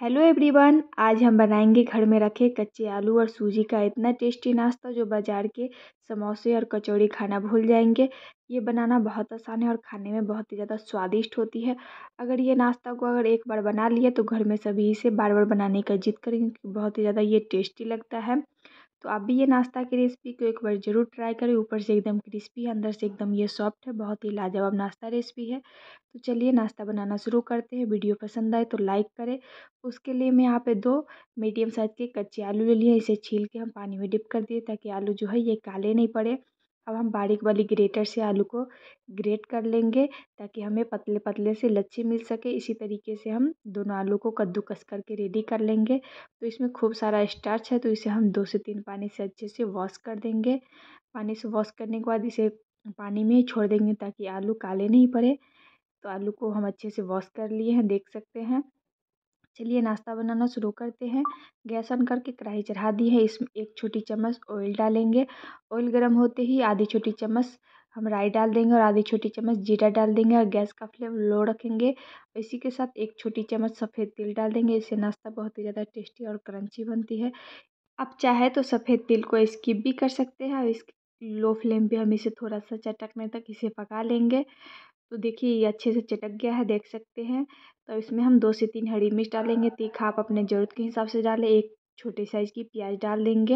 hello everyone आज हम बनाएंगे घर में रखे कच्चे आलू और सूजी का इतना टेस्टी नाश्ता जो बाज़ार के समोसे और कचौड़ी खाना भूल जाएंगे ये बनाना बहुत आसान है और खाने में बहुत ही ज़्यादा स्वादिष्ट होती है अगर ये नाश्ता को अगर एक बार बना लिया तो घर में सभी इसे बार बार बनाने का जिद करेंगे बहुत ही ज़्यादा ये टेस्टी लगता है तो आप भी ये नाश्ता की रेसिपी को एक बार ज़रूर ट्राई करें ऊपर से एकदम क्रिस्पी है अंदर से एकदम ये सॉफ्ट है बहुत ही लाजवाब नाश्ता रेसिपी है तो चलिए नाश्ता बनाना शुरू करते हैं वीडियो पसंद आए तो लाइक करें उसके लिए मैं यहाँ पे दो मीडियम साइज़ के कच्चे आलू ले लिए इसे छील के हम पानी में डिप कर दिए ताकि आलू जो है ये काले नहीं पड़े अब हम बारीक वाली ग्रेटर से आलू को ग्रेट कर लेंगे ताकि हमें पतले पतले से लच्छे मिल सके इसी तरीके से हम दोनों आलू को कद्दूकस करके रेडी कर लेंगे तो इसमें खूब सारा स्टार्च है तो इसे हम दो से तीन पानी से अच्छे से वॉश कर देंगे पानी से वॉश करने के बाद इसे पानी में ही छोड़ देंगे ताकि आलू काले नहीं पड़े तो आलू को हम अच्छे से वॉश कर लिए हैं देख सकते हैं चलिए नाश्ता बनाना शुरू करते हैं गैस ऑन करके कढ़ाई चढ़ा दी है इसमें एक छोटी चम्मच ऑयल डालेंगे ऑयल गर्म होते ही आधी छोटी चम्मच हम राई डाल देंगे और आधी छोटी चम्मच जीरा डाल देंगे और गैस का फ्लेम लो रखेंगे इसी के साथ एक छोटी चम्मच सफ़ेद तिल डाल देंगे इससे नाश्ता बहुत ही ज़्यादा टेस्टी और क्रंची बनती है आप चाहे तो सफ़ेद तिल को स्किप भी कर सकते हैं और इस लो फ्लेम पे हम इसे थोड़ा सा चटकने तक इसे पका लेंगे तो देखिए ये अच्छे से चटक गया है देख सकते हैं तो इसमें हम दो से तीन हरी मिर्च डालेंगे तीखा आप अपने ज़रूरत के हिसाब से डालें एक छोटे साइज़ की प्याज डाल देंगे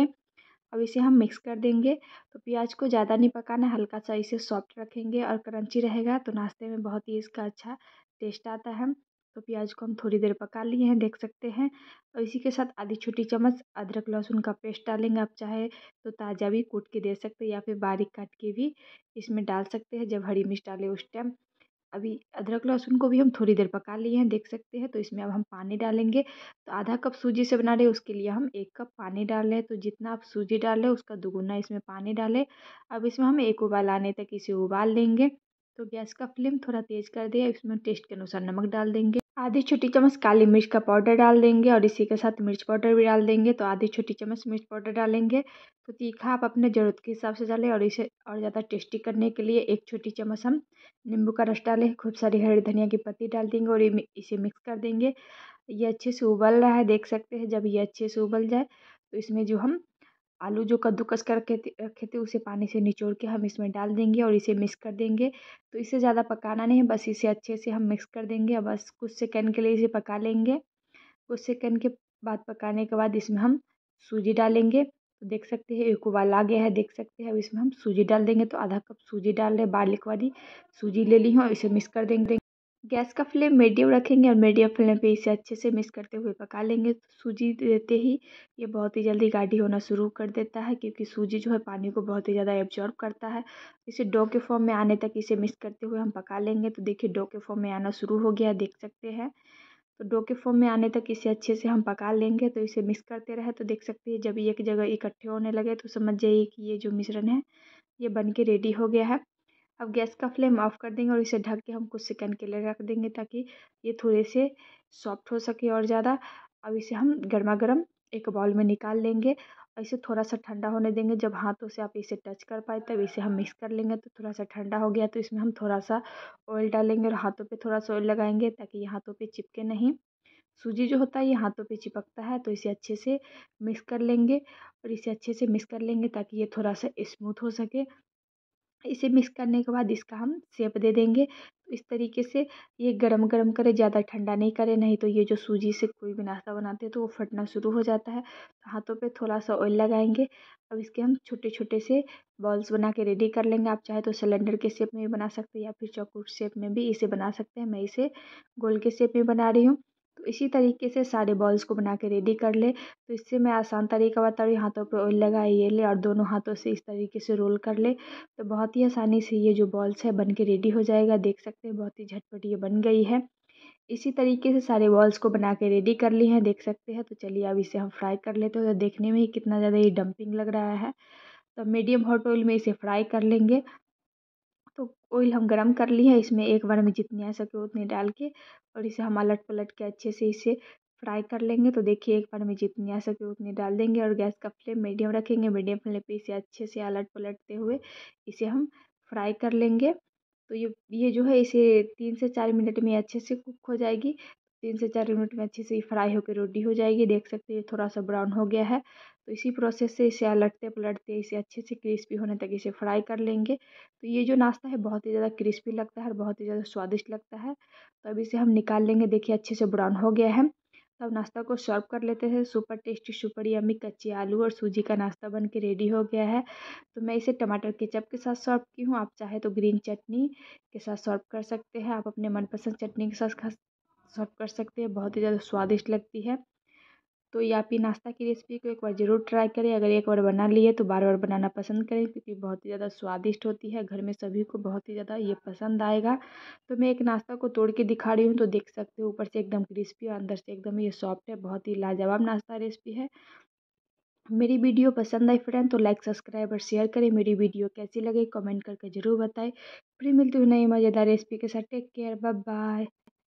अब इसे हम मिक्स कर देंगे तो प्याज को ज़्यादा नहीं पकाना हल्का सा इसे सॉफ्ट रखेंगे और क्रंची रहेगा तो नाश्ते में बहुत ही इसका अच्छा टेस्ट आता है तो प्याज को हम थोड़ी देर पका लिए हैं देख सकते हैं और इसी के साथ आधी छोटी चम्मच अदरक लहसुन का पेस्ट डालेंगे आप चाहे तो ताज़ा भी कूट के दे सकते हैं या फिर बारीक काट के भी इसमें डाल सकते हैं जब हरी मिर्च डालें उस टाइम अभी अदरक लहसुन को भी हम थोड़ी देर पका लिए हैं देख सकते हैं तो इसमें अब हम पानी डालेंगे तो आधा कप सूजी से बना रहे उसके लिए हम एक कप पानी डाल रहे हैं तो जितना आप सूजी डालें उसका दुगुना इसमें पानी डालें अब इसमें हम एक उबाल आने तक इसे उबाल लेंगे तो गैस का फ्लेम थोड़ा तेज़ कर दिया इसमें टेस्ट के अनुसार नमक डाल देंगे आधी छोटी चम्मच काली मिर्च का पाउडर डाल देंगे और इसी के साथ मिर्च पाउडर भी डाल देंगे तो आधी छोटी चम्मच मिर्च पाउडर डालेंगे तो तीखा आप अपने ज़रूरत के हिसाब से डालें और इसे और ज़्यादा टेस्टी करने के लिए एक छोटी चम्मच हम नींबू का रस डालें खूब सारी हरी धनिया की पत्ती डाल देंगे और इसे मिक्स कर देंगे ये अच्छे से उबल रहा है देख सकते हैं जब ये अच्छे से उबल जाए तो इसमें जो हम आलू जो कद्दूकस करके रखे थे उसे पानी से निचोड़ के हम इसमें डाल देंगे और इसे मिक्स कर देंगे तो इसे ज़्यादा पकाना नहीं है बस इसे अच्छे से हम मिक्स कर देंगे और बस कुछ सेकंड के लिए इसे पका लेंगे कुछ सेकंड के बाद पकाने के बाद इसमें हम सूजी डालेंगे तो देख सकते हैं एक उबाल आ गया है देख सकते हैं अब इसमें हम सूजी डाल देंगे तो आधा कप सूजी डाल रहे बालिक वाली सूजी ले ली हूँ और इसे मिक्स कर देंगे गैस का फ्लेम मीडियम रखेंगे और मीडियम फ्लेम पे इसे अच्छे से मिक्स करते हुए पका लेंगे सूजी देते ही ये बहुत ही जल्दी गाढ़ी होना शुरू कर देता है क्योंकि सूजी जो है पानी को बहुत ही ज़्यादा एब्जॉर्ब करता है इसे डो के फॉर्म में आने तक इसे मिक्स करते हुए हम पका लेंगे तो देखिए डो के फॉर्म में आना शुरू हो गया देख सकते हैं तो डो के फॉर्म में आने तक इसे अच्छे से हम पका लेंगे तो इसे मिक्स करते रहे तो देख सकते हैं जब एक जगह इकट्ठे होने लगे तो समझ जाइए कि ये जो मिश्रण है ये बन के रेडी हो गया है अब गैस का फ्लेम ऑफ कर देंगे और इसे ढक के हम कुछ सेकंड के लिए रख देंगे ताकि ये थोड़े से सॉफ्ट हो सके और ज़्यादा अब इसे हम गर्मा गर्म एक बाउल में निकाल लेंगे और इसे थोड़ा सा ठंडा होने देंगे जब हाथों से आप इसे टच कर पाए तब इसे हम मिक्स कर लेंगे तो थोड़ा सा ठंडा हो गया तो इसमें हम थोड़ा सा ऑयल डालेंगे और हाथों पर थोड़ा सा ऑयल लगाएंगे ताकि ये हाथों पर चिपके नहीं सूजी जो होता है ये हाथों पे चिपकता है तो इसे अच्छे से मिक्स कर लेंगे और इसे अच्छे से मिक्स कर लेंगे ताकि ये थोड़ा सा स्मूथ हो सके इसे मिक्स करने के बाद इसका हम सेप दे देंगे इस तरीके से ये गरम गरम करें ज़्यादा ठंडा नहीं करें नहीं तो ये जो सूजी से कोई भी नाश्ता बनाते हैं तो वो फटना शुरू हो जाता है हाथों पे थोड़ा सा ऑयल लगाएंगे अब इसके हम छोटे छोटे से बॉल्स बना के रेडी कर लेंगे आप चाहे तो सिलेंडर के शेप में भी बना सकते हैं या फिर चौकोर शेप में भी इसे बना सकते हैं मैं इसे गोल के शेप में बना रही हूँ इसी तरीके से सारे बॉल्स को बना के रेडी कर ले तो इससे मैं आसान तरीका बता रही हूँ हाथों तो पर ऑयल लगाए ये ले और दोनों हाथों से इस तरीके से रोल कर ले तो बहुत ही आसानी से ये जो बॉल्स है बन के रेडी हो जाएगा देख सकते हैं बहुत ही झटपट ये बन गई है इसी तरीके से सारे बॉल्स को बना के रेडी कर ली हैं देख सकते हैं तो चलिए अब इसे हम फ्राई कर लेते हैं तो देखने में ही कितना ज़्यादा ये डंपिंग लग रहा है तो मीडियम हॉट ऑयल में इसे फ्राई कर लेंगे तो ऑयल हम गर्म कर लिए हैं इसमें एक बार में जितनी आ सके उतनी डाल के और इसे हम अलट पलट के अच्छे से इसे फ्राई कर लेंगे तो देखिए एक बार में जितनी आ सके उतनी डाल देंगे और गैस का फ्लेम मीडियम रखेंगे मीडियम फ्लेम पे इसे अच्छे से अलट पलटते हुए इसे हम फ्राई कर लेंगे तो ये ये जो है इसे तीन से चार मिनट में अच्छे से कुक हो जाएगी तीन से चार मिनट में अच्छे से फ्राई होकर रोटी हो जाएगी देख सकते हैं थोड़ा सा ब्राउन हो गया है तो इसी प्रोसेस से इसे अलटते पलटते इसे अच्छे से क्रिस्पी होने तक इसे फ्राई कर लेंगे तो ये जो नाश्ता है बहुत ही ज़्यादा क्रिस्पी लगता है और बहुत ही ज़्यादा स्वादिष्ट लगता है तो अब इसे हम निकाल लेंगे देखिए अच्छे से ब्राउन हो गया है तब नाश्ता को सर्व कर लेते हैं सुपर टेस्टी सुपर यमी कच्ची आलू और सूजी का नाश्ता बन के रेडी हो गया है तो मैं इसे टमाटर केचप के साथ सर्व की हूँ आप चाहे तो ग्रीन चटनी के साथ सर्व कर सकते हैं आप अपने मनपसंद चटनी के साथ सर्व कर सकते हैं बहुत ही ज़्यादा स्वादिष्ट लगती है तो ये आपकी नाश्ता की रेसिपी को एक बार ज़रूर ट्राई करें अगर एक बार बना लिए तो बार बार बनाना पसंद करें क्योंकि बहुत ही ज़्यादा स्वादिष्ट होती है घर में सभी को बहुत ही ज़्यादा ये पसंद आएगा तो मैं एक नाश्ता को तोड़ के दिखा रही हूँ तो देख सकते हो ऊपर से एकदम क्रिस्पी और अंदर से एकदम ये सॉफ्ट है बहुत ही लाजवाब नाश्ता रेसिपी है मेरी वीडियो पसंद आई फ्रेंड तो लाइक सब्सक्राइब और शेयर करें मेरी वीडियो कैसी लगे कमेंट करके ज़रूर बताएं फिर मिलती हूँ नई मज़ेदार रेसिपी के साथ टेक केयर बाय बाय